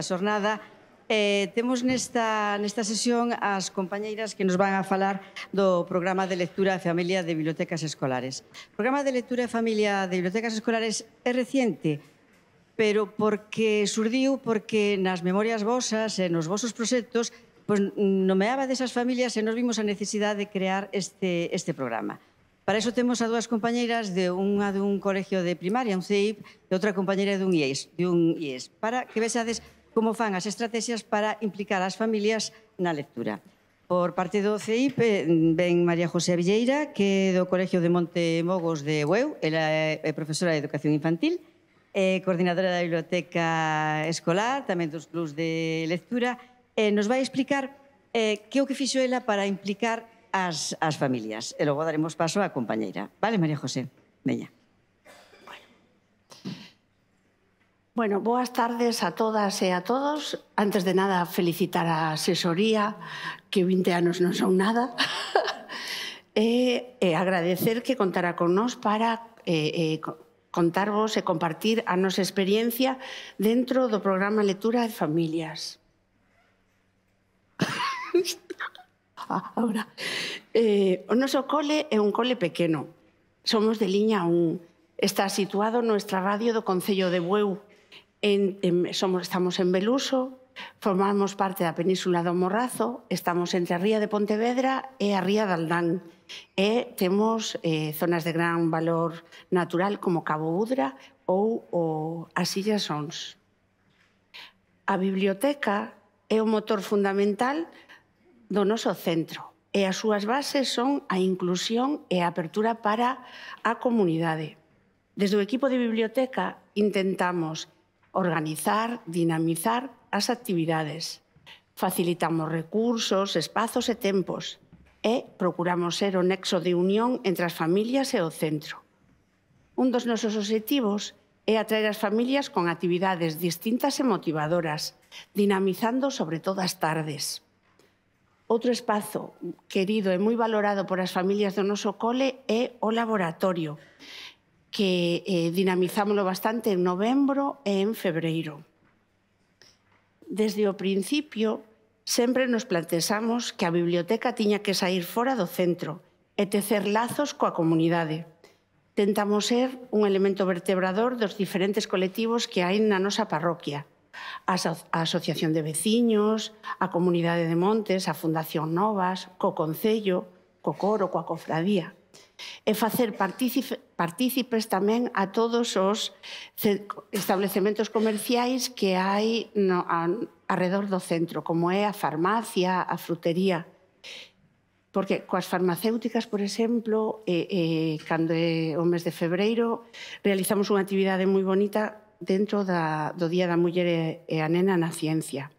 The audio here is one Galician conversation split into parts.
desta xornada. Eh, temos nesta, nesta sesión as compañeiras que nos van a falar do programa de lectura e familia de bibliotecas escolares. O programa de lectura e familia de bibliotecas escolares é reciente, pero porque surdiu porque nas memorias vosas e nos vosos proxectos pois, nomeaba desas familias e nos vimos a necesidade de crear este, este programa. Para iso temos a dúas compañeiras de unha dun colegio de primaria, un CEIP, e outra compañeira dun IES, dun IES para que vexades como fan as estrategias para implicar as familias na lectura. Por parte do CEIP eh, ven María José Villeira, que é do Colegio de Monte Mogos de Ueu, ela é profesora de Educación Infantil, é coordinadora da Biblioteca Escolar, tamén dos clubs de lectura, e nos vai explicar eh, que é o que fixo ela para implicar as, as familias. E logo daremos paso á compañeira. Vale, María José? Veña. Bueno, boas tardes a todas e a todos. Antes de nada, felicitar a asesoría, que 20 anos non son nada, e, e agradecer que contara con nós para eh, e, contarvos e compartir a nosa experiencia dentro do programa Lectura de Familias. ahora. Eh, o noso cole é un cole pequeno. Somos de liña 1. Está situado no extrarradio do Concello de Bueu, en, en, somos, estamos en Beluso, formamos parte da Península do Morrazo, estamos entre a Ría de Pontevedra e a Ría de Aldán. E temos eh, zonas de gran valor natural como Cabo Udra ou o, as Illas Ons. A biblioteca é o motor fundamental do noso centro e as súas bases son a inclusión e a apertura para a comunidade. Desde o equipo de biblioteca intentamos organizar, dinamizar as actividades. Facilitamos recursos, espazos e tempos e procuramos ser o nexo de unión entre as familias e o centro. Un dos nosos objetivos é atraer as familias con actividades distintas e motivadoras, dinamizando sobre todo as tardes. Outro espazo querido e moi valorado por as familias do noso cole é o laboratorio, que eh, dinamizámoslo bastante en novembro e en febreiro. Desde o principio, sempre nos plantexamos que a biblioteca tiña que sair fora do centro e tecer lazos coa comunidade. Tentamos ser un elemento vertebrador dos diferentes colectivos que hai na nosa parroquia. A, aso a Asociación de Veciños, a Comunidade de Montes, a Fundación Novas, co Concello, co Coro, coa Cofradía. E facer partícipe partícipes tamén a todos os establecementos comerciais que hai no, a, alrededor do centro, como é a farmacia, a frutería. Porque coas farmacéuticas, por exemplo, eh, eh, cando é o mes de febreiro, realizamos unha actividade moi bonita dentro da, do Día da Muller e a Nena na Ciencia.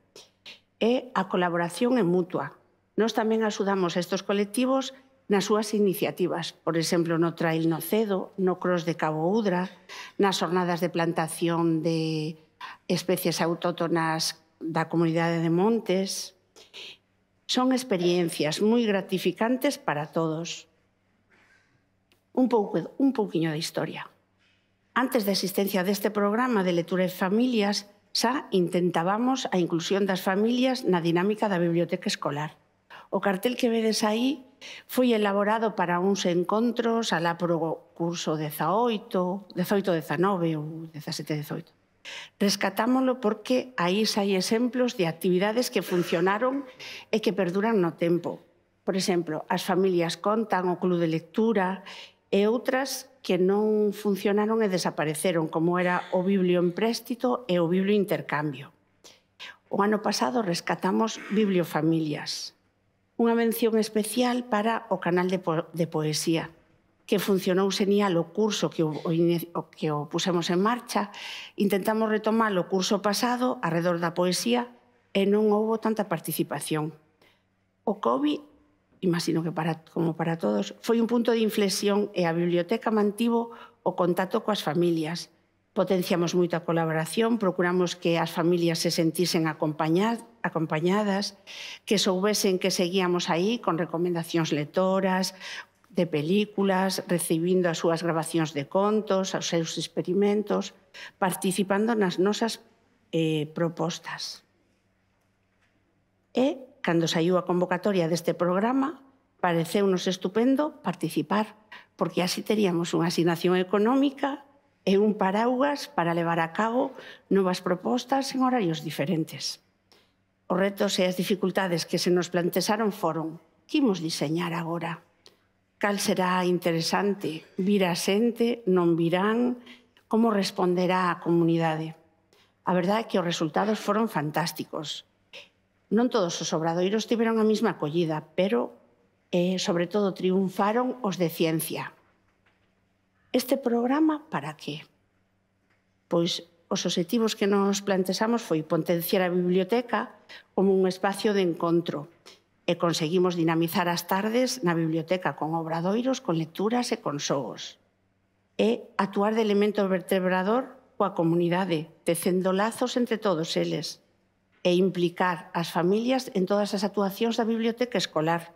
E a colaboración é mutua. Nós tamén axudamos a estos colectivos a nas súas iniciativas, por exemplo, no Trail Nocedo, no Cross de Cabo Udra, nas jornadas de plantación de especies autótonas da comunidade de Montes. Son experiencias moi gratificantes para todos. Un pouco un pouquiño de historia. Antes da existencia deste programa de lectura e familias, xa intentábamos a inclusión das familias na dinámica da biblioteca escolar. O cartel que vedes aí Foi elaborado para uns encontros alá pro curso 18, 18, 19 ou 17, 18. Rescatámolo porque aí hai exemplos de actividades que funcionaron e que perduran no tempo. Por exemplo, as familias contan o club de lectura e outras que non funcionaron e desapareceron, como era o biblio empréstito e o biblio intercambio. O ano pasado rescatamos bibliofamilias unha mención especial para o canal de, po de poesía, que funcionou senial o curso que o, o, o que o pusemos en marcha. Intentamos retomar o curso pasado alrededor da poesía e non houbo tanta participación. O COVID, imagino que para, como para todos, foi un punto de inflexión e a biblioteca mantivo o contacto coas familias, Potenciamos moito a colaboración, procuramos que as familias se sentisen acompañadas, que soubesen que seguíamos aí con recomendacións letoras, de películas, recibindo as súas grabacións de contos, os seus experimentos, participando nas nosas eh, propostas. E, cando saiu a convocatoria deste programa, pareceu-nos estupendo participar, porque así teríamos unha asignación económica e un paraugas para levar a cabo novas propostas en horarios diferentes. Os retos e as dificultades que se nos plantexaron foron que imos diseñar agora? Cal será interesante? a xente? Non virán? Como responderá a comunidade? A verdade é que os resultados foron fantásticos. Non todos os obradoiros tiveron a mesma acollida, pero, eh, sobre todo, triunfaron os de ciencia Este programa para qué? Pois os objetivos que nos plantexamos foi potenciar a biblioteca como un espacio de encontro e conseguimos dinamizar as tardes na biblioteca con obradoiros, con lecturas e con xogos. E actuar de elemento vertebrador coa comunidade, tecendo lazos entre todos eles e implicar as familias en todas as actuacións da biblioteca escolar.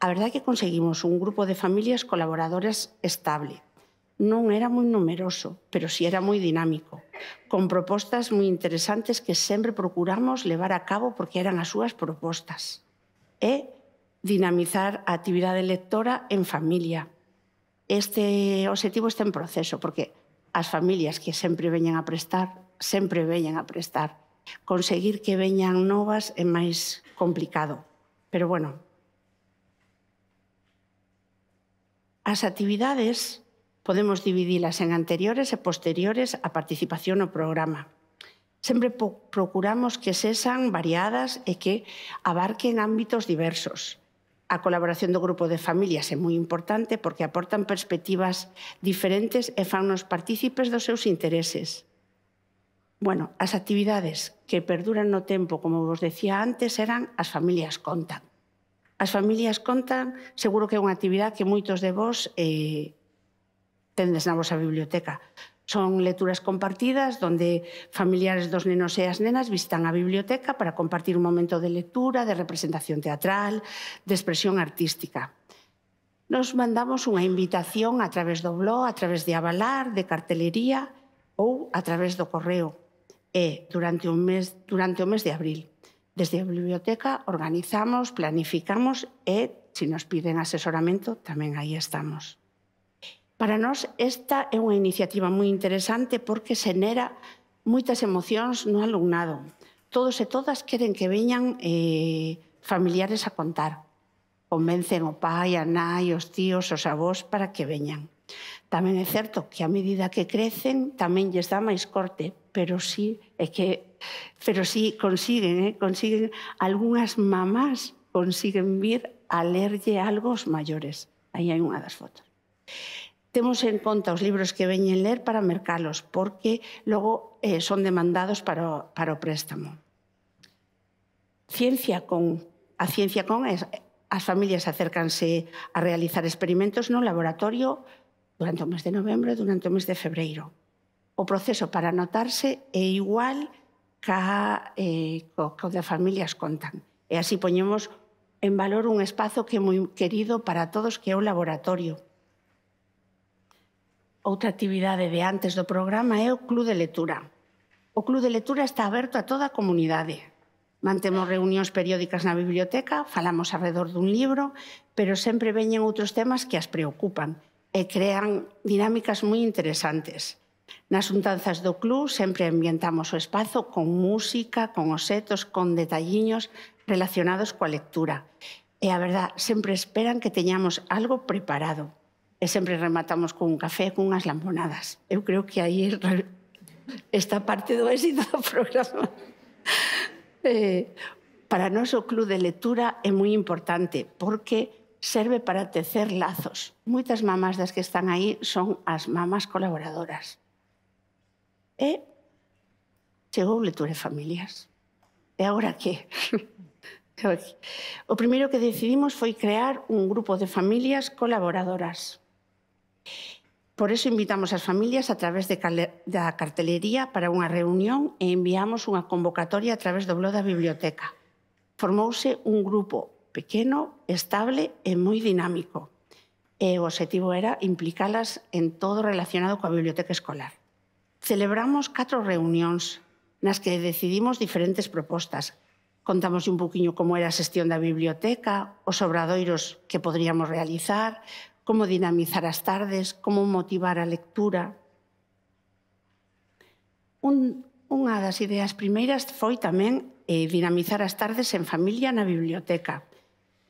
A verdade é que conseguimos un grupo de familias colaboradoras estable, non era moi numeroso, pero si sí era moi dinámico, con propostas moi interesantes que sempre procuramos levar a cabo porque eran as súas propostas. E dinamizar a actividade lectora en familia. Este obxectivo está en proceso porque as familias que sempre veñen a prestar, sempre veñen a prestar. Conseguir que veñan novas é máis complicado. Pero bueno, as actividades Podemos dividilas en anteriores e posteriores á participación no programa. Sempre procuramos que sesan variadas e que abarquen ámbitos diversos. A colaboración do grupo de familias é moi importante porque aportan perspectivas diferentes e nos partícipes dos seus intereses. Bueno, as actividades que perduran no tempo, como vos decía antes, eran as familias contan. As familias contan, seguro que é unha actividade que moitos de vos eh, tendes na vosa biblioteca. Son lecturas compartidas donde familiares dos nenos e as nenas visitan a biblioteca para compartir un momento de lectura, de representación teatral, de expresión artística. Nos mandamos unha invitación a través do blog, a través de avalar, de cartelería ou a través do correo e durante, un mes, durante o mes de abril. Desde a biblioteca organizamos, planificamos e, se nos piden asesoramento, tamén aí estamos. Para nós esta é unha iniciativa moi interesante porque xenera moitas emocións no alumnado. Todos e todas queren que veñan eh, familiares a contar. Convencen o pai, a nai, os tíos, os avós para que veñan. Tamén é certo que a medida que crecen tamén lles dá máis corte, pero sí é que pero sí consiguen, eh, consiguen algunhas mamás consiguen vir a lerlle algo aos maiores. Aí hai unha das fotos temos en conta os libros que veñen ler para mercalos, porque logo eh, son demandados para o, para o préstamo. Ciencia con a ciencia con es, as familias acércanse a realizar experimentos no laboratorio durante o mes de novembro e durante o mes de febreiro. O proceso para anotarse é igual ca, eh, co, co de familias contan. E así poñemos en valor un espazo que é moi querido para todos que é o laboratorio Outra actividade de antes do programa é o Club de Lectura. O Club de Lectura está aberto a toda a comunidade. Mantemos reunións periódicas na biblioteca, falamos alrededor dun libro, pero sempre veñen outros temas que as preocupan e crean dinámicas moi interesantes. Nas untanzas do club sempre ambientamos o espazo con música, con osetos, con detalliños relacionados coa lectura. E a verdad, sempre esperan que teñamos algo preparado e sempre rematamos con un café e con unhas lambonadas. Eu creo que aí está parte do éxito do programa. Eh, para nós o Club de Lectura é moi importante porque serve para tecer lazos. Moitas mamás das que están aí son as mamás colaboradoras. E chegou Lectura de Familias. E agora que? O primeiro que decidimos foi crear un grupo de familias colaboradoras Por eso invitamos as familias a través de da cartelería para unha reunión e enviamos unha convocatoria a través do blog da biblioteca. Formouse un grupo pequeno, estable e moi dinámico. E o objetivo era implicalas en todo relacionado coa biblioteca escolar. Celebramos catro reunións nas que decidimos diferentes propostas. Contamos un poquinho como era a xestión da biblioteca, os obradoiros que podríamos realizar, como dinamizar as tardes, como motivar a lectura. Un, unha das ideas primeiras foi tamén eh, dinamizar as tardes en familia na biblioteca,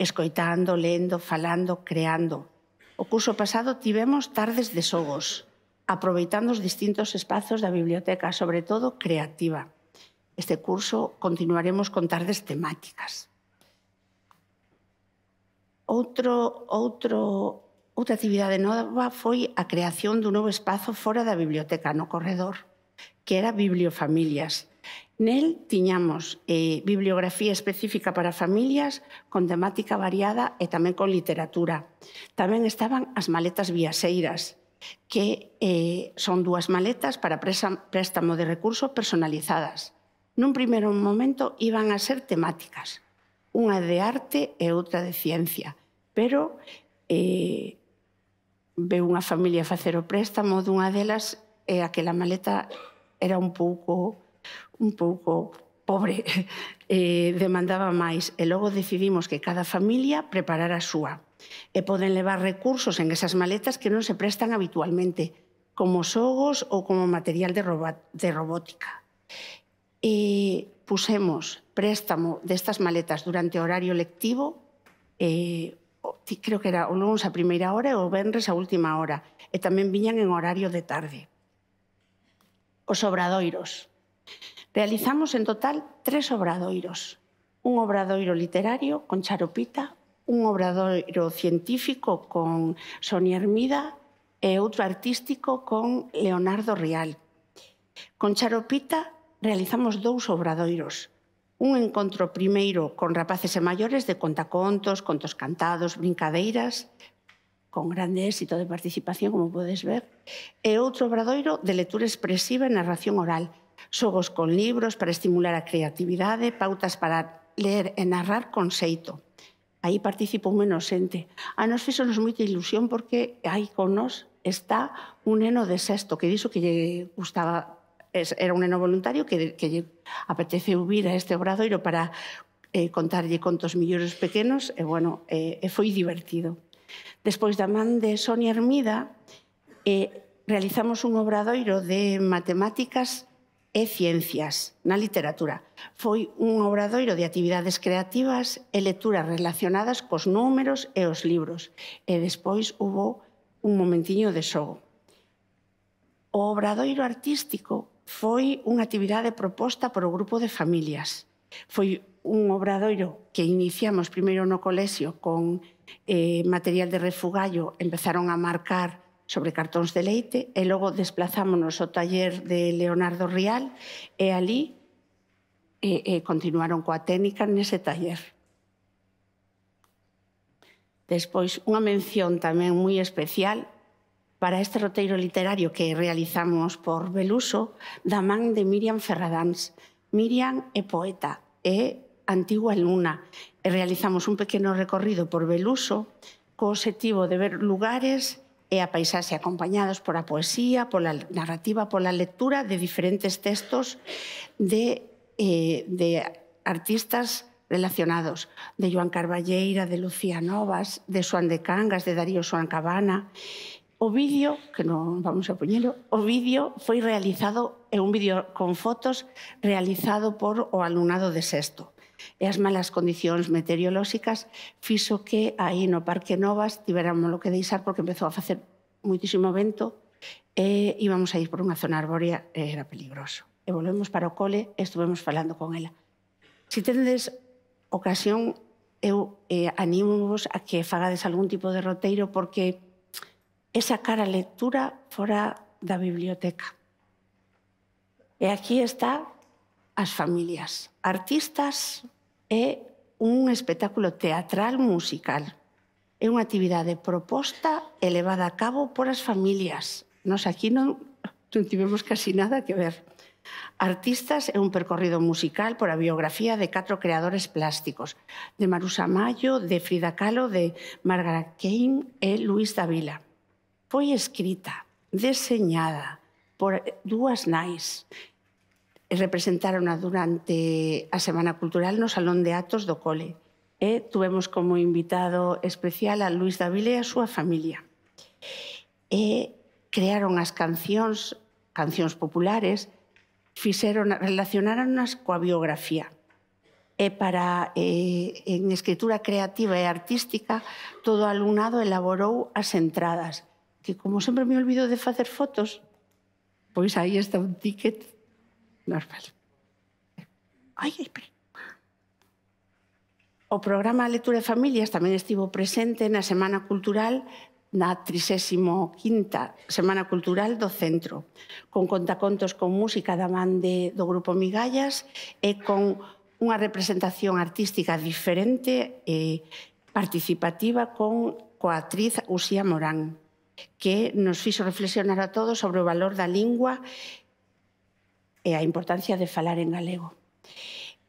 escoitando, lendo, falando, creando. O curso pasado tivemos tardes de sogos, aproveitando os distintos espazos da biblioteca, sobre todo creativa. Este curso continuaremos con tardes temáticas. Outro, outro Outra actividade nova foi a creación dun novo espazo fora da biblioteca, no corredor, que era Bibliofamilias. Nel tiñamos eh, bibliografía específica para familias con temática variada e tamén con literatura. Tamén estaban as maletas viaseiras, que eh, son dúas maletas para presa, préstamo de recurso personalizadas. Nun primeiro momento iban a ser temáticas, unha de arte e outra de ciencia, pero eh, veu unha familia facer o préstamo dunha delas e aquela maleta era un pouco un pouco pobre eh, demandaba máis e logo decidimos que cada familia preparara a súa e poden levar recursos en esas maletas que non se prestan habitualmente como xogos ou como material de, de robótica e pusemos préstamo destas maletas durante o horario lectivo eh, ti creo que era o lunes a primeira hora e o venres a última hora. E tamén viñan en horario de tarde. Os obradoiros. Realizamos en total tres obradoiros. Un obradoiro literario con Charopita, un obradoiro científico con Sonia Hermida e outro artístico con Leonardo Rial. Con Charopita realizamos dous obradoiros, un encontro primeiro con rapaces e maiores de contacontos, contos cantados, brincadeiras, con grande éxito de participación, como podes ver, e outro obradoiro de lectura expresiva e narración oral, xogos con libros para estimular a creatividade, pautas para ler e narrar con xeito. Aí participou un xente. A nos nos moita ilusión porque aí con nos está un neno de sexto que dixo que lle gustaba es, era un neno voluntario que, que lle apetece vir a este obradoiro para eh, contarlle contos millores pequenos e, bueno, eh, e foi divertido. Despois da man de Sonia Hermida, eh, realizamos un obradoiro de matemáticas e ciencias na literatura. Foi un obradoiro de actividades creativas e lecturas relacionadas cos números e os libros. E despois hubo un momentiño de xogo. O obradoiro artístico foi unha actividade proposta por o grupo de familias. Foi un obradoiro que iniciamos primeiro no colexio con eh, material de refugallo, empezaron a marcar sobre cartóns de leite e logo desplazámonos ao taller de Leonardo Rial e ali e, e continuaron coa técnica nese taller. Despois, unha mención tamén moi especial para este roteiro literario que realizamos por Beluso da man de Miriam Ferradans. Miriam é poeta é antigua luna. e realizamos un pequeno recorrido por Beluso co objetivo de ver lugares e a paisaxe acompañados pola poesía, pola narrativa, pola lectura de diferentes textos de, eh, de artistas relacionados de Joan Carballeira, de Lucía Novas, de Suan de Cangas, de Darío Suan Cabana O vídeo, que non vamos a poñelo, o vídeo foi realizado, é un vídeo con fotos realizado por o alumnado de sexto. E as malas condicións meteorolóxicas fixo que aí no Parque Novas tiveramos lo que deixar porque empezou a facer moitísimo vento e íbamos a ir por unha zona arbórea e era peligroso. E volvemos para o cole e estuvemos falando con ela. Si tendes ocasión, eu eh, animo a que fagades algún tipo de roteiro porque é sacar a lectura fora da biblioteca. E aquí está as familias, artistas e un espectáculo teatral musical. É unha actividade proposta e levada a cabo por as familias. Nos aquí non, non tivemos casi nada que ver. Artistas é un percorrido musical por a biografía de catro creadores plásticos, de Marusa Mayo, de Frida Kahlo, de Margaret Kane e Luis Davila foi escrita, deseñada por dúas nais e representarona durante a Semana Cultural no Salón de Actos do Cole. E tuvemos como invitado especial a Luis Davile e a súa familia. E crearon as cancións, cancións populares, fixeron, relacionáronas coa biografía. E para eh, en escritura creativa e artística, todo o alumnado elaborou as entradas que como sempre me olvido de facer fotos, pois aí está un ticket normal. Ai, ai, pero... O programa Lectura de Familias tamén estivo presente na Semana Cultural na 35ª Semana Cultural do Centro, con contacontos con música da man de, do Grupo Migallas e con unha representación artística diferente e participativa con coa atriz Uxía Morán que nos fixo reflexionar a todos sobre o valor da lingua e a importancia de falar en galego.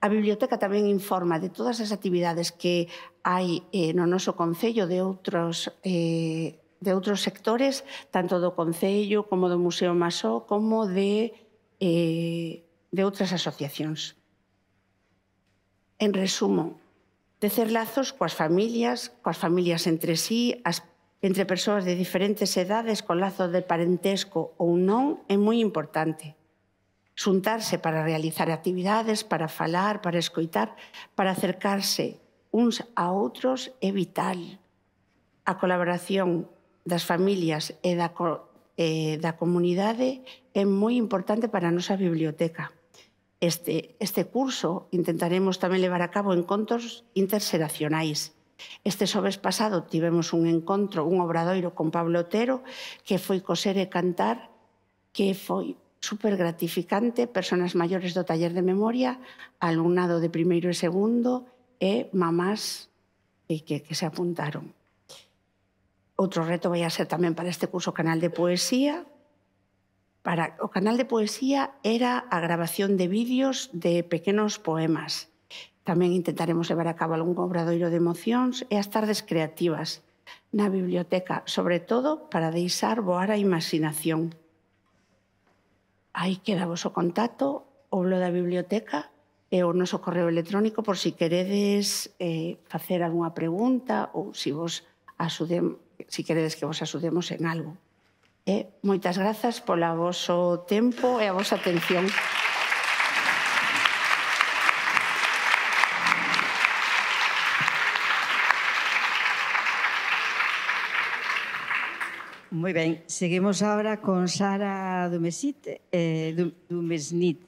A biblioteca tamén informa de todas as actividades que hai eh, no noso Concello de outros eh, de outros sectores, tanto do Concello como do Museo Masó, como de, eh, de outras asociacións. En resumo, tecer lazos coas familias, coas familias entre sí, as entre persoas de diferentes edades con lazo de parentesco ou non é moi importante. Xuntarse para realizar actividades, para falar, para escoitar, para acercarse uns a outros é vital. A colaboración das familias e da, e da comunidade é moi importante para a nosa biblioteca. Este, este curso intentaremos tamén levar a cabo encontros interseracionais, Este sobes pasado tivemos un encontro, un obradoiro con Pablo Otero, que foi coser e cantar, que foi super gratificante, personas maiores do taller de memoria, alumnado de primeiro e segundo e mamás e que, que se apuntaron. Outro reto vai a ser tamén para este curso canal de poesía. Para o canal de poesía era a grabación de vídeos de pequenos poemas Tamén intentaremos levar a cabo algún obradoiro de emocións e as tardes creativas na biblioteca, sobre todo para deixar voar a imaginación. Aí queda vos o contacto, o blog da biblioteca e o noso correo electrónico por si queredes eh, facer algunha pregunta ou si vos asudem, si queredes que vos asudemos en algo. Eh, moitas grazas pola voso tempo e a vosa atención. Moi ben, seguimos agora con Sara Dumesit, eh, Dumesnit,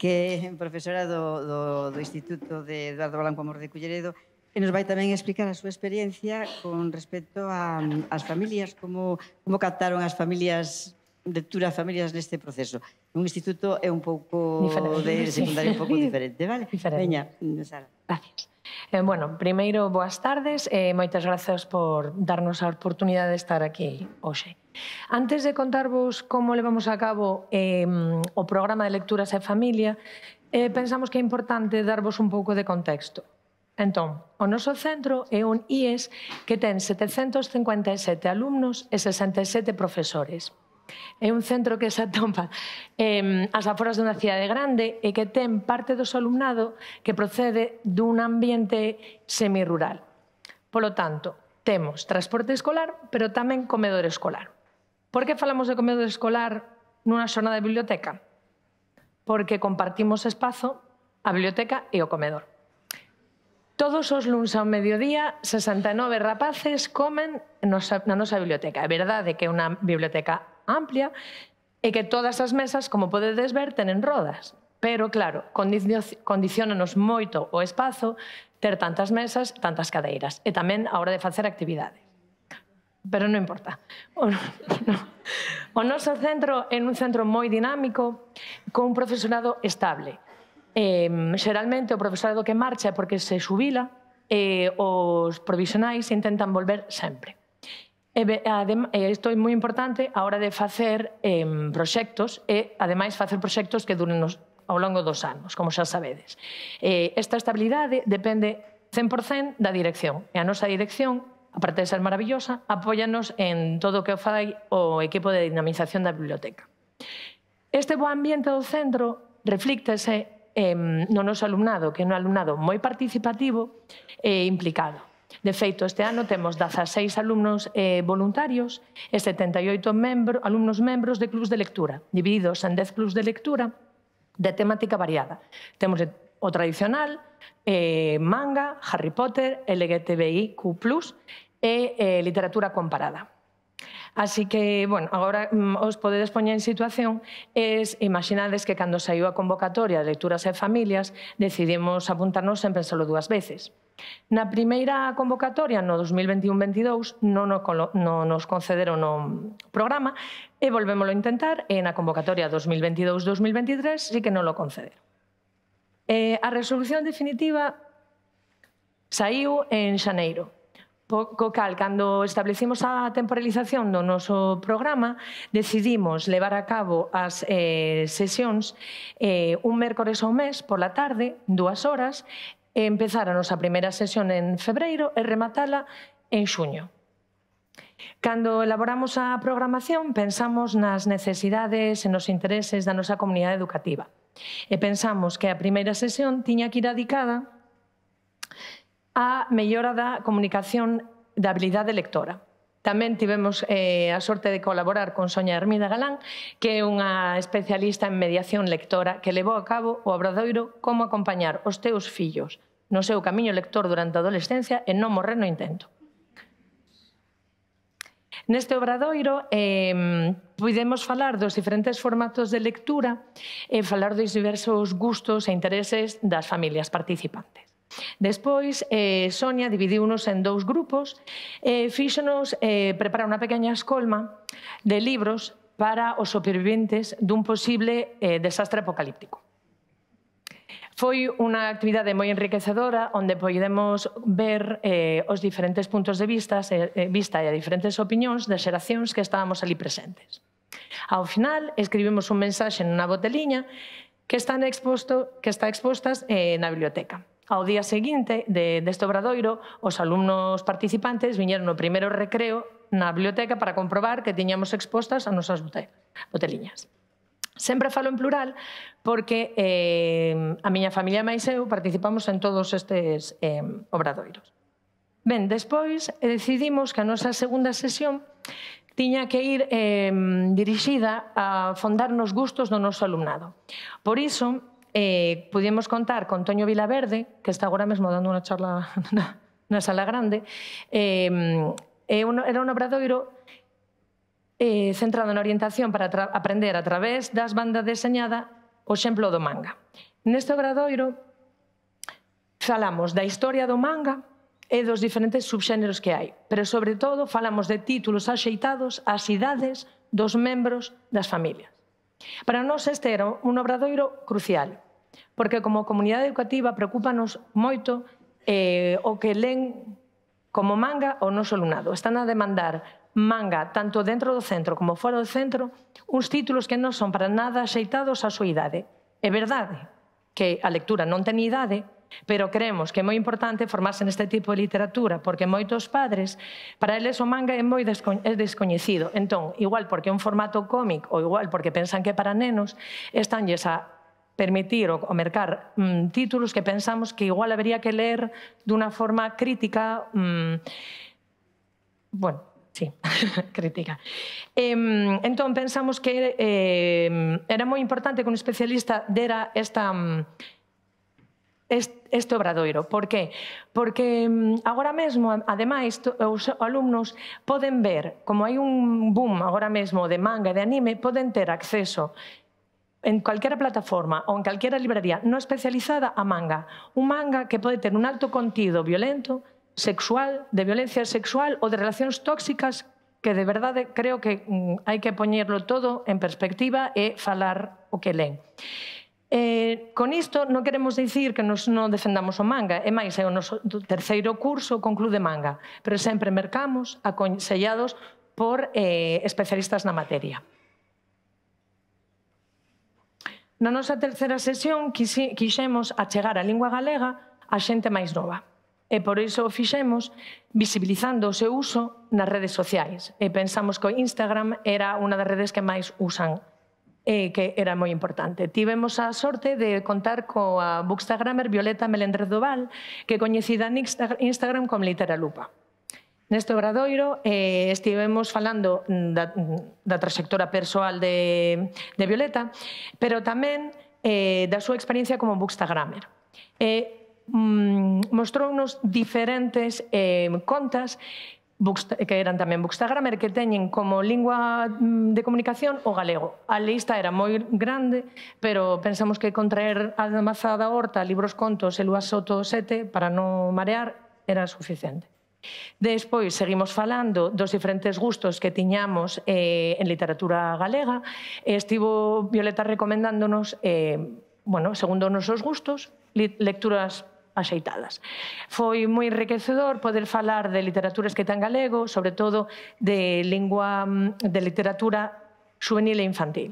que é profesora do, do, do Instituto de Eduardo Blanco Amor de Culleredo, e nos vai tamén explicar a súa experiencia con respecto a, as familias, como, como captaron as familias lectura a familias neste proceso. Un instituto é un pouco diferente. de secundario un pouco diferente, vale? Diferente. Veña, Sara. Gracias. Eh, bueno, primeiro, boas tardes e eh, moitas grazas por darnos a oportunidade de estar aquí hoxe. Antes de contarvos como levamos a cabo eh, o programa de lecturas e familia, eh, pensamos que é importante darvos un pouco de contexto. Entón, o noso centro é un IES que ten 757 alumnos e 67 profesores. É un centro que se atopa eh, as aforas dunha cidade grande e que ten parte do seu alumnado que procede dun ambiente semirural. Polo tanto, temos transporte escolar, pero tamén comedor escolar. Por que falamos de comedor escolar nunha zona de biblioteca? Porque compartimos espazo, a biblioteca e o comedor. Todos os luns ao mediodía, 69 rapaces comen na nosa biblioteca. É verdade que é unha biblioteca amplia e que todas as mesas, como podedes ver, tenen rodas. Pero, claro, condicionanos moito o espazo ter tantas mesas, tantas cadeiras, e tamén a hora de facer actividades. Pero non importa. O, no, o noso centro é un centro moi dinámico, con un profesorado estable. Eh, xeralmente, o profesorado que marcha é porque se subila e eh, os provisionais intentan volver sempre. E, adem, e isto é moi importante a hora de facer eh, proxectos e, ademais, facer proxectos que duren nos, ao longo dos anos, como xa sabedes. Eh, esta estabilidade depende 100% da dirección. E a nosa dirección, aparte de ser maravillosa, apóyanos en todo o que fai o equipo de dinamización da biblioteca. Este bo ambiente do centro reflíctese eh, no noso alumnado, que é un alumnado moi participativo e implicado. De feito, este ano temos 16 alumnos eh, voluntarios e 78 membro, alumnos membros de clubs de lectura, divididos en 10 clubs de lectura de temática variada. Temos o tradicional, eh, manga, Harry Potter, LGTBIQ+, e eh, literatura comparada. Así que, bueno, agora mm, os podedes poñer en situación es, imaginades que cando saiu a convocatoria de lecturas e familias decidimos apuntarnos sempre solo dúas veces. Na primeira convocatoria, no 2021-22, non, no, non nos concederon o programa e volvémolo a intentar e na convocatoria 2022-2023 sí que non lo concederon. E a resolución definitiva saiu en xaneiro co cal, cando establecimos a temporalización do noso programa, decidimos levar a cabo as eh, sesións eh, un mércores ao mes pola tarde, dúas horas, e empezar a primeira sesión en febreiro e rematala en xuño. Cando elaboramos a programación, pensamos nas necesidades e nos intereses da nosa comunidade educativa. E pensamos que a primeira sesión tiña que ir adicada á mellora da comunicación da habilidade lectora. Tamén tivemos eh, a sorte de colaborar con Soña Hermida Galán, que é unha especialista en mediación lectora que levou a cabo o abradoiro como acompañar os teus fillos no seu camiño lector durante a adolescencia e non morrer no intento. Neste obradoiro eh, podemos falar dos diferentes formatos de lectura e falar dos diversos gustos e intereses das familias participantes. Despois, eh, Sonia dividiu-nos en dous grupos e eh, fixo-nos eh, preparar unha pequena escolma de libros para os superviventes dun posible eh, desastre apocalíptico. Foi unha actividade moi enriquecedora onde podemos ver eh, os diferentes puntos de vista, eh, vista e as diferentes opinións das xeracións que estábamos ali presentes. Ao final, escribimos un mensaxe nunha boteliña que, están exposto, que está expostas eh, na biblioteca. Ao día seguinte de, deste obradoiro, os alumnos participantes viñeron no primeiro recreo na biblioteca para comprobar que tiñamos expostas as nosas boteliñas. Sempre falo en plural porque eh, a miña familia máis eu participamos en todos estes eh, obradoiros. Ben, despois eh, decidimos que a nosa segunda sesión tiña que ir eh, dirixida a fondar nos gustos do noso alumnado. Por iso, eh, pudimos contar con Toño Vilaverde, que está agora mesmo dando unha charla na, na sala grande, eh, eh, un, era un obradoiro eh, centrado na orientación para aprender a través das bandas deseñada o exemplo do manga. Neste obradoiro falamos da historia do manga e dos diferentes subxéneros que hai, pero sobre todo falamos de títulos axeitados ás idades dos membros das familias. Para nós este era un obradoiro crucial, porque como comunidade educativa preocupanos moito eh, o que len como manga o noso alumnado. Están a demandar manga tanto dentro do centro como fora do centro uns títulos que non son para nada axeitados á súa idade. É verdade que a lectura non ten idade, Pero creemos que é moi importante formarse neste tipo de literatura, porque moitos padres, para eles o manga é moi descoñecido. Entón, igual porque é un formato cómic ou igual porque pensan que para nenos, estánlles a permitir ou mercar mm, títulos que pensamos que igual habería que ler dunha forma crítica, mm, bueno, sí, crítica. Eh, entón, pensamos que eh, era moi importante que un especialista dera esta... Mm, este obradoiro. Por qué? Porque mm, agora mesmo, ademais, os alumnos poden ver, como hai un boom agora mesmo de manga e de anime, poden ter acceso en calquera plataforma ou en calquera librería non especializada a manga. Un manga que pode ter un alto contido violento, sexual, de violencia sexual ou de relacións tóxicas que de verdade creo que mm, hai que poñerlo todo en perspectiva e falar o que leen. Eh, con isto non queremos dicir que nos non defendamos o manga, é máis, é o noso terceiro curso con Club de Manga, pero sempre mercamos aconsellados por eh, especialistas na materia. Na nosa terceira sesión quixemos achegar a lingua galega a xente máis nova e por iso o fixemos visibilizando o seu uso nas redes sociais. E pensamos que o Instagram era unha das redes que máis usan eh, que era moi importante. Tivemos a sorte de contar coa bookstagrammer Violeta Melendrez Doval, que coñecida en Instagram como Literalupa. Neste obradoiro eh, estivemos falando da, da trayectora persoal de, de Violeta, pero tamén eh, da súa experiencia como bookstagrammer. Eh, mm, mostrounos diferentes eh, contas Booksta, que eran tamén Bookstagramer, que teñen como lingua mm, de comunicación o galego. A lista era moi grande, pero pensamos que contraer a Mazada Horta, Libros Contos e Lúa Soto Sete, para non marear, era suficiente. Despois seguimos falando dos diferentes gustos que tiñamos eh, en literatura galega. Estivo Violeta recomendándonos, eh, bueno, segundo os nosos gustos, lecturas axeitadas. Foi moi enriquecedor poder falar de literaturas que en galego, sobre todo de lingua de literatura juvenil e infantil.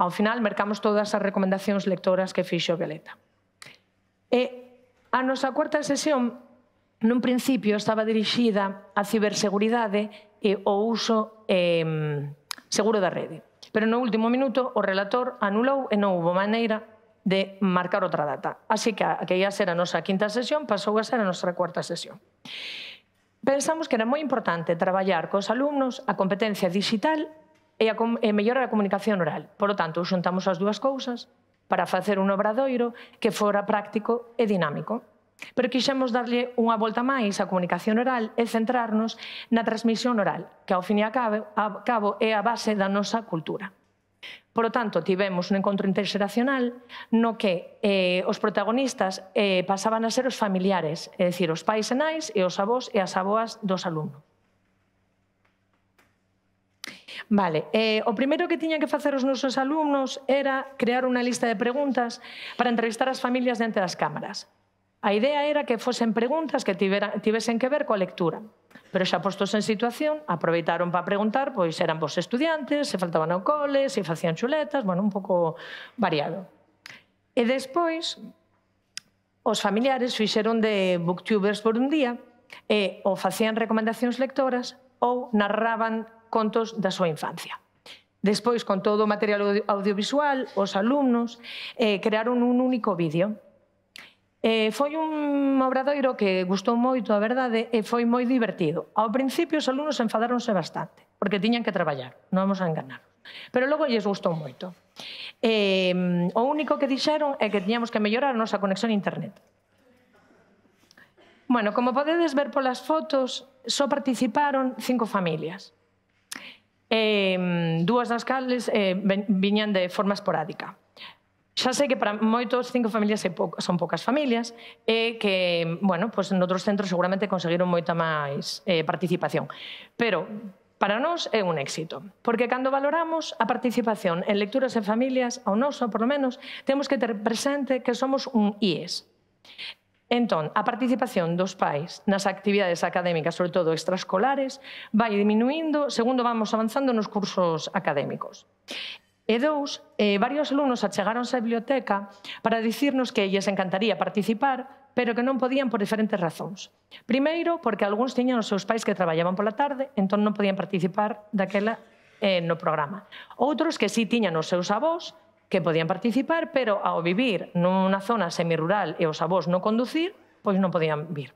Ao final, mercamos todas as recomendacións lectoras que fixo Violeta. E a nosa cuarta sesión, nun principio, estaba dirixida a ciberseguridade e o uso eh, seguro da rede. Pero no último minuto, o relator anulou e non houbo maneira de marcar outra data. Así que aquella era a nosa quinta sesión, pasou a ser a nosa cuarta sesión. Pensamos que era moi importante traballar cos alumnos a competencia digital e, a, e mellorar a comunicación oral. Por lo tanto, xuntamos as dúas cousas para facer un obradoiro que fora práctico e dinámico. Pero quixemos darlle unha volta máis á comunicación oral e centrarnos na transmisión oral, que ao fin e a cabo é a base da nosa cultura. Por lo tanto, tivemos un encontro interxeracional no que eh, os protagonistas eh, pasaban a ser os familiares, é dicir, os pais e nais e os avós e as avoas dos alumnos. Vale, eh, o primeiro que tiña que facer os nosos alumnos era crear unha lista de preguntas para entrevistar as familias dentro das cámaras. A idea era que fosen preguntas que tivesen que ver coa lectura. Pero xa postos en situación, aproveitaron para preguntar, pois eran vos estudiantes, se faltaban ao cole, se facían chuletas, bueno, un pouco variado. E despois, os familiares fixeron de booktubers por un día e ou facían recomendacións lectoras ou narraban contos da súa infancia. Despois, con todo o material audiovisual, os alumnos eh, crearon un único vídeo Eh, foi un obradoiro que gustou moito, a verdade, e foi moi divertido. Ao principio os alumnos enfadáronse bastante, porque tiñan que traballar, non vamos a enganar. Pero logo lles gustou moito. Eh, o único que dixeron é que tiñamos que mellorar a nosa conexión a internet. Bueno, como podedes ver polas fotos, só participaron cinco familias. Eh, dúas das cales eh, viñan de forma esporádica. Xa sei que para moitos cinco familias son poucas familias e que, bueno, pois pues, noutros centros seguramente conseguiron moita máis eh, participación. Pero Para nós é un éxito, porque cando valoramos a participación en lecturas en familias, ao noso, por lo menos, temos que ter presente que somos un IES. Entón, a participación dos pais nas actividades académicas, sobre todo extraescolares, vai diminuindo segundo vamos avanzando nos cursos académicos. E dous, eh, varios alumnos achegaronse á biblioteca para dicirnos que lles encantaría participar, pero que non podían por diferentes razóns. Primeiro, porque algúns tiñan os seus pais que traballaban pola tarde, entón non podían participar daquela eh, no programa. Outros que sí tiñan os seus avós, que podían participar, pero ao vivir nunha zona semirural e os avós non conducir, pois non podían vir.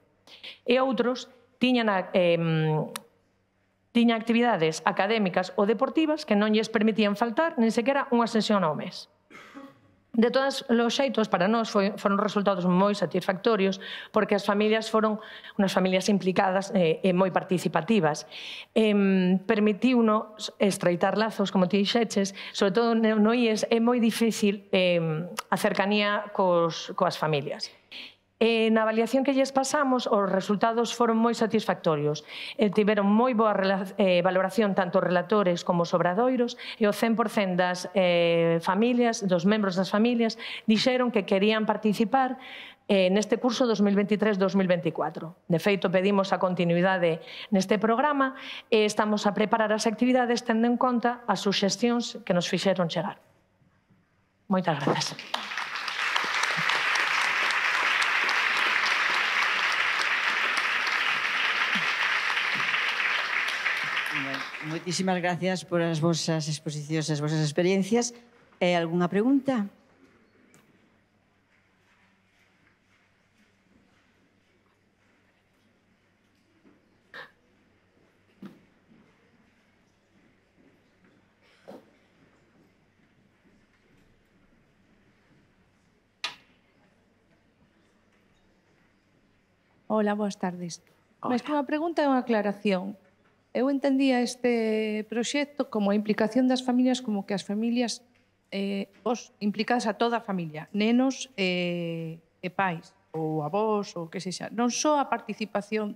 E outros tiñan a, eh, tiña actividades académicas ou deportivas que non lles permitían faltar nin sequera unha sesión ao mes. De todas os xeitos, para nós foi, foron resultados moi satisfactorios porque as familias foron unhas familias implicadas e, eh, e moi participativas. permitiu nos estreitar lazos, como ti xeches, sobre todo no IES é moi difícil e, a cercanía cos, coas familias. E na avaliación que lles pasamos, os resultados foron moi satisfactorios. E tiveron moi boa eh, valoración tanto os relatores como os obradoiros e o 100% das eh, familias, dos membros das familias, dixeron que querían participar eh, neste curso 2023-2024. De feito, pedimos a continuidade neste programa e estamos a preparar as actividades tendo en conta as suxestións que nos fixeron chegar. Moitas grazas. Muchísimas gracias por las vuestras exposiciones, vuestras experiencias. Eh, ¿Alguna pregunta? Hola, buenas tardes. Hola. pregunta y una aclaración. eu entendía este proxecto como a implicación das familias, como que as familias eh, vos implicadas a toda a familia, nenos eh, e pais, ou avós, ou que sexa. Non só a participación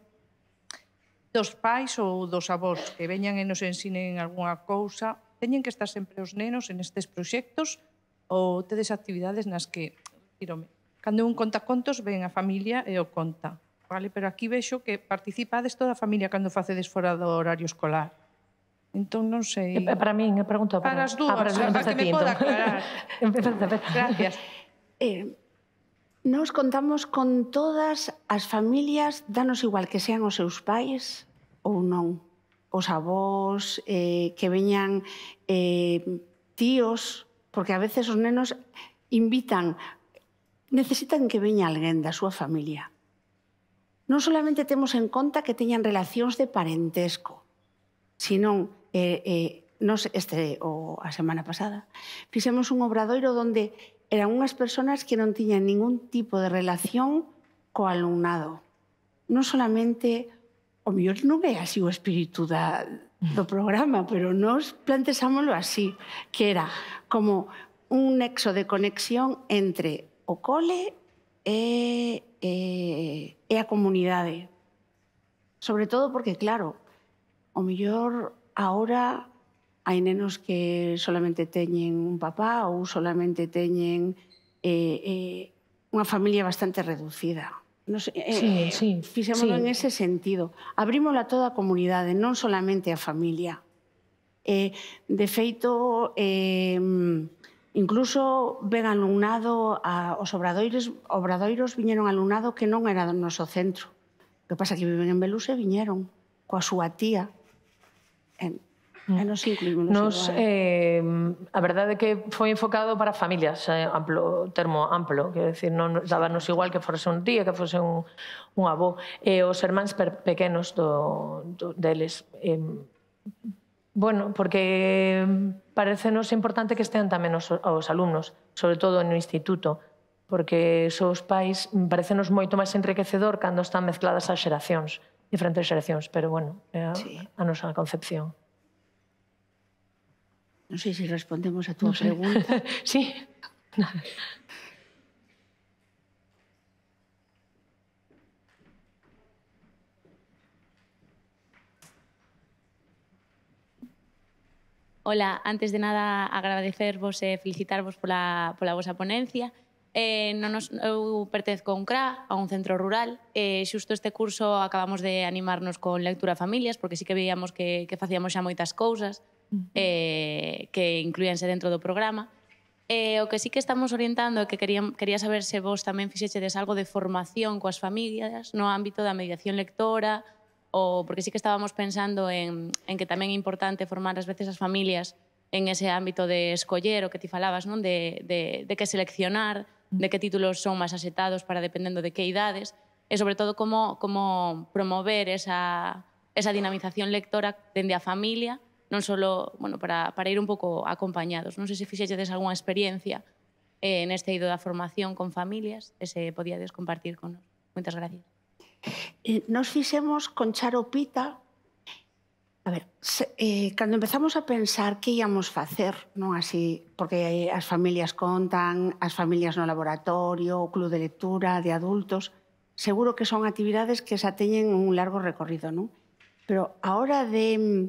dos pais ou dos avós que veñan e nos ensinen algunha cousa, teñen que estar sempre os nenos en estes proxectos ou tedes actividades nas que, tirome, cando un conta contos, ven a familia e o conta. Vale, pero aquí vexo que participades toda a familia cando facedes fora do horario escolar. Entón non sei... É eh, para min, é eh, pregunta para... Para as dúas, ah, para, para, para que me poda aclarar. Gracias. Eh, Nos contamos con todas as familias, danos igual que sean os seus pais ou non. Os avós, eh, que veñan eh, tíos, porque a veces os nenos invitan, necesitan que veña alguén da súa familia non solamente temos en conta que teñan relacións de parentesco, sino eh, eh, nos, este, o, a semana pasada fixemos un obradoiro onde eran unhas persoas que non tiñan ningún tipo de relación co alumnado. Non solamente, o mellor non é así o espírito da, do programa, pero nos plantexámoslo así, que era como un nexo de conexión entre o cole e, e e a comunidade. Sobre todo porque, claro, o mellor agora hai nenos que solamente teñen un papá ou solamente teñen eh, eh, unha familia bastante reducida. Nos, eh, sí, sí, fixémoslo sí. en ese sentido. Abrímola a toda a comunidade, non solamente a familia. Eh, de feito, eh, Incluso ven alumnado, a, os obradoiros, obradoiros viñeron alumnado que non era do noso centro. O que pasa que viven en Beluse viñeron coa súa tía. En, en nos incluímos nos, eh, a verdade é que foi enfocado para familias, eh, amplo, termo amplo, Quero decir, non dábanos igual que fose un tía, que fose un, un avó, e eh, os hermanos per, pequenos do, do, deles. Eh, Bueno, porque parecenos importante que estean tamén os, os alumnos, sobre todo no instituto, porque os pais parecenos moito máis enriquecedor cando están mezcladas as xeracións, diferentes xeracións, pero bueno, é a, sí. a nosa concepción. Non sei se respondemos a túa no pregunta. sí. Ola, antes de nada agradecervos e felicitarvos pola, pola vosa ponencia. Eh, non nos, eu pertezco a un CRA, a un centro rural. Eh, xusto este curso acabamos de animarnos con lectura familias, porque sí que veíamos que, que facíamos xa moitas cousas eh, que incluíanse dentro do programa. Eh, o que sí que estamos orientando é que quería, quería saber se vos tamén fixechedes algo de formación coas familias no ámbito da mediación lectora, o porque sí que estábamos pensando en, en que tamén é importante formar as veces as familias en ese ámbito de escoller o que ti falabas, non? De, de, de que seleccionar, de que títulos son máis asetados para dependendo de que idades, e sobre todo como, como promover esa, esa dinamización lectora dende a familia, non só bueno, para, para ir un pouco acompañados. Non sei se fixetedes algunha experiencia eh, neste ido da formación con familias e se podíades compartir con nos. Moitas gracias. Eh, nos fixemos con Charo Pita, A ver, se, eh, cando empezamos a pensar que íamos facer, non así, porque as familias contan, as familias no laboratorio, o club de lectura de adultos, seguro que son actividades que xa teñen un largo recorrido, non? Pero a hora de,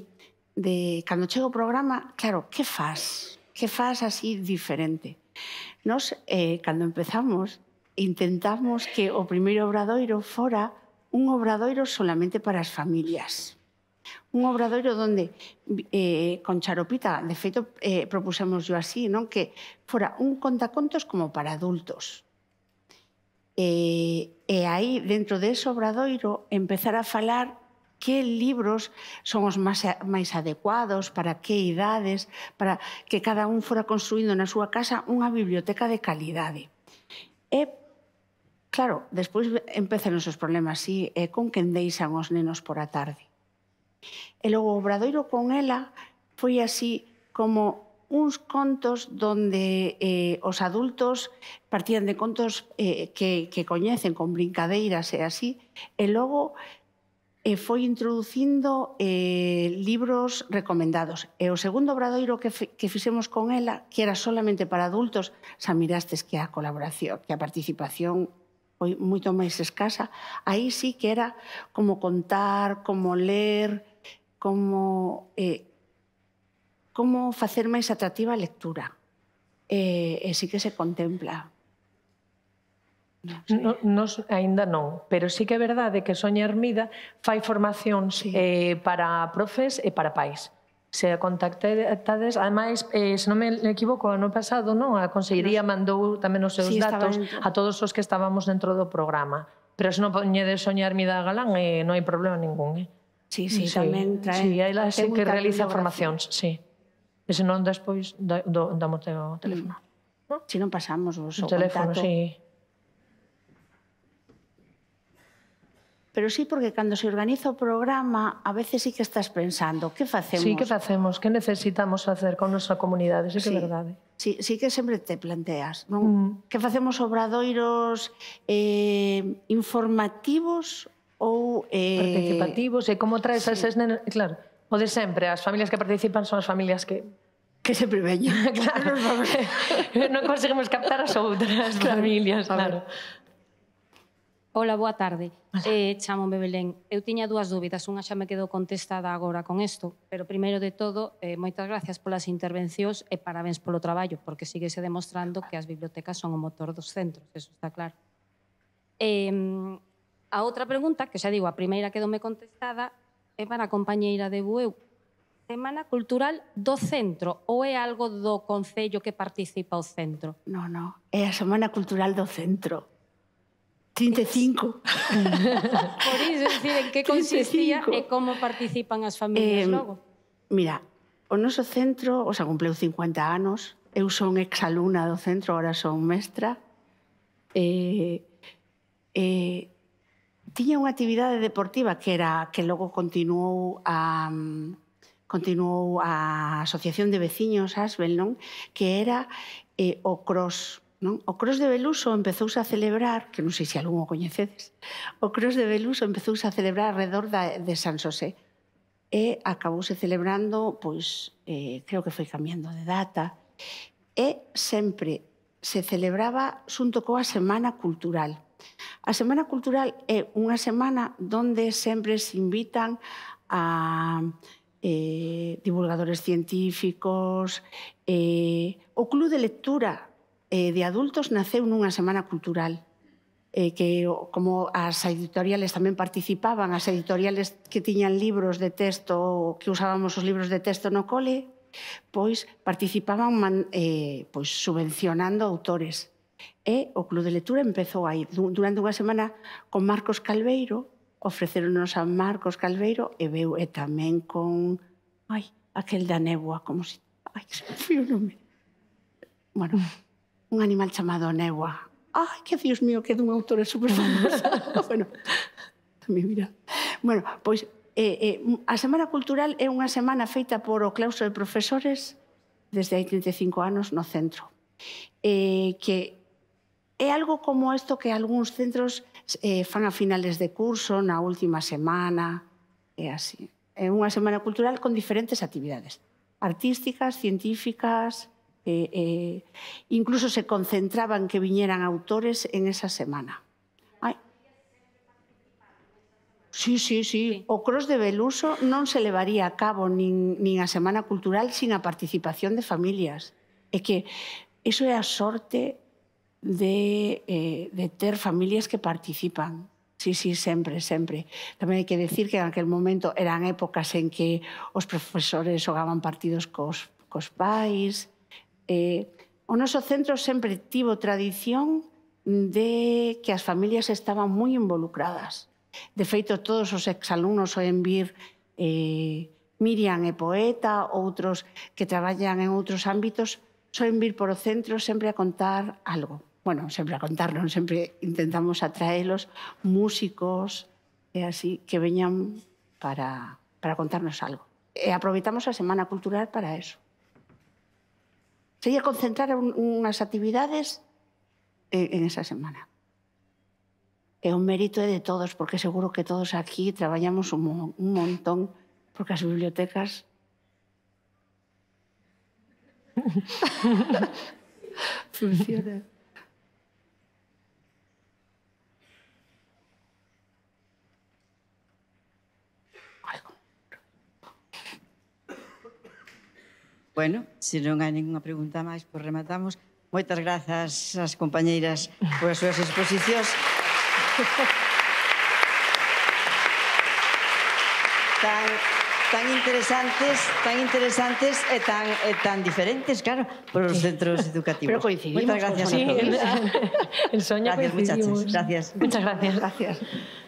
de cando chega o programa, claro, que faz? Que faz así diferente? Nos, eh, cando empezamos, intentamos que o primeiro obradoiro fora un obradoiro solamente para as familias. Un obradoiro onde eh, con Charopita, de feito, eh, propusemos yo así, non que fora un contacontos como para adultos. E, e aí, dentro ese obradoiro, empezar a falar que libros son os máis, máis adecuados, para que idades, para que cada un fora construindo na súa casa unha biblioteca de calidade. E Claro, despois empezan os problemas, sí, eh, con quen deixan os nenos por a tarde. E logo o Obradoiro con ela foi así como uns contos donde eh, os adultos partían de contos eh, que, que coñecen con brincadeiras e así, e logo eh, foi introducindo eh, libros recomendados. E o segundo obradoiro que, que fixemos con ela, que era solamente para adultos, xa mirastes que a colaboración, que a participación foi moito máis escasa, aí sí que era como contar, como ler, como eh, como facer máis atractiva a lectura. E, eh, e sí que se contempla. Non sei. No, nos aínda non, pero sí que é verdade que Soña Hermida fai formacións sí. eh, para profes e para pais. Se a contactades, ademais, eh, se non me equivoco, ano pasado, non? A Consellería mandou tamén os seus sí, datos a todos os que estábamos dentro do programa. Pero se non poñedes soñar mi da galán, eh, non hai problema ningún, eh? Sí, sí, sí tamén trae. Sí, hai las que realiza formacións, sí. E se non, despois, da, damos o mm. teléfono. Mm. No? si non pasamos o, o teléfono, contacto. sí. pero sí porque cando se organiza o programa a veces sí que estás pensando que facemos? Sí, que facemos? Que necesitamos facer con nosa comunidade? Sí que sí. verdade. ¿eh? Sí, sí que sempre te planteas, non? Mm. Que facemos obradoiros eh, informativos ou... Eh... Participativos, e eh, como traes sí. a esas nenas... Claro, o de sempre, as familias que participan son as familias que que sempre veñen. claro, non conseguimos captar as outras claro, familias, claro. Ola, boa tarde. Hola. Eh, chamo Belén. Eu tiña dúas dúbidas, unha xa me quedou contestada agora con isto, pero primeiro de todo, eh, moitas gracias polas intervencións e parabéns polo traballo, porque síguese demostrando que as bibliotecas son o motor dos centros, eso está claro. Eh, a outra pregunta, que xa digo, a primeira quedoume contestada, é para a compañeira de Bueu. Semana Cultural do Centro ou é algo do Concello que participa o Centro? Non, non, é a Semana Cultural do Centro 35. Por iso, dicir, en que consistía 35. e como participan as familias eh, logo? Mira, o noso centro, o sea, cumpleu 50 anos, eu son exaluna do centro, ahora son mestra, eh, eh, tiña unha actividade deportiva que era que logo continuou a continuou a Asociación de Veciños Asbel, non? Que era eh, o cross Non? O Cros de Beluso empezouse a celebrar, que non sei se algún o coñecedes, o Cros de Beluso empezouse a celebrar alrededor da, de San Xosé e acabouse celebrando, pois, eh, creo que foi cambiando de data, e sempre se celebraba xunto coa Semana Cultural. A Semana Cultural é unha semana onde sempre se invitan a eh, divulgadores científicos, eh, o Club de Lectura eh, de adultos naceu nunha semana cultural eh, que como as editoriales tamén participaban, as editoriales que tiñan libros de texto, que usábamos os libros de texto no cole, pois participaban man, eh, pois subvencionando autores. E o Club de Lectura empezou aí. Durante unha semana con Marcos Calveiro, ofreceronos a Marcos Calveiro e veu e tamén con... Ai, aquel da néboa, como se... Ai, que se me fui o nome. Bueno, un animal chamado Neua. Ai, que Dios mío, que é dun autor super famoso. bueno, tamén mira. Bueno, pois eh, eh, a Semana Cultural é unha semana feita por o claustro de profesores desde hai 35 anos no centro. Eh, que é algo como isto que algúns centros eh, fan a finales de curso, na última semana, é así. É unha semana cultural con diferentes actividades artísticas, científicas, Eh, eh, incluso se concentraban que viñeran autores en esa semana. Ay. Sí, sí, sí. O Cros de Beluso non se levaría a cabo nin, nin a Semana Cultural sin a participación de familias. É que iso é a sorte de, eh, de ter familias que participan. Sí, sí, sempre, sempre. Tamén hai que decir que en aquel momento eran épocas en que os profesores xogaban partidos cos, cos pais, Eh, o noso centro sempre tivo tradición de que as familias estaban moi involucradas. De feito, todos os exalumnos o envir vir eh, Miriam é poeta, outros que traballan en outros ámbitos, soen vir por o centro sempre a contar algo. Bueno, sempre a contar, non sempre intentamos atraelos músicos e así que veñan para, para contarnos algo. E aproveitamos a Semana Cultural para eso. Sería concentrar un, unhas actividades en, en esa semana. É un mérito de todos, porque seguro que todos aquí traballamos un, un montón, porque as bibliotecas... Funciona. Bueno, se non hai ninguna pregunta máis, pois rematamos. Moitas grazas ás compañeiras por as súas exposicións. tan, tan interesantes, tan interesantes e tan, e tan diferentes, claro, por os centros educativos. Pero coincidimos. Moitas gracias a todos. En, en Soña gracias, coincidimos. Muchachos, gracias. Muchas gracias. Gracias.